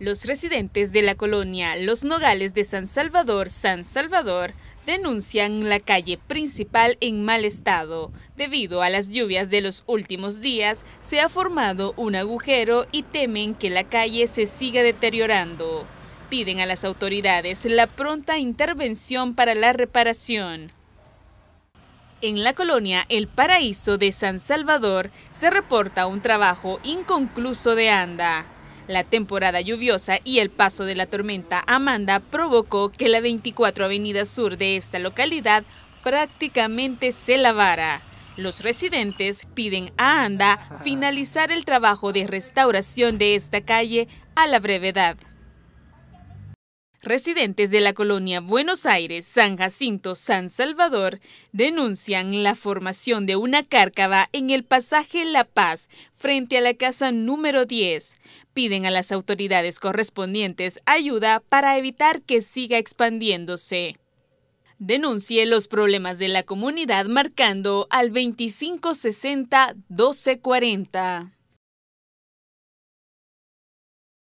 Los residentes de la colonia Los Nogales de San Salvador, San Salvador, denuncian la calle principal en mal estado. Debido a las lluvias de los últimos días, se ha formado un agujero y temen que la calle se siga deteriorando. Piden a las autoridades la pronta intervención para la reparación. En la colonia El Paraíso de San Salvador se reporta un trabajo inconcluso de ANDA. La temporada lluviosa y el paso de la tormenta Amanda provocó que la 24 Avenida Sur de esta localidad prácticamente se lavara. Los residentes piden a ANDA finalizar el trabajo de restauración de esta calle a la brevedad. Residentes de la colonia Buenos Aires, San Jacinto, San Salvador denuncian la formación de una cárcava en el pasaje La Paz frente a la casa número 10. Piden a las autoridades correspondientes ayuda para evitar que siga expandiéndose. Denuncie los problemas de la comunidad marcando al 2560 1240.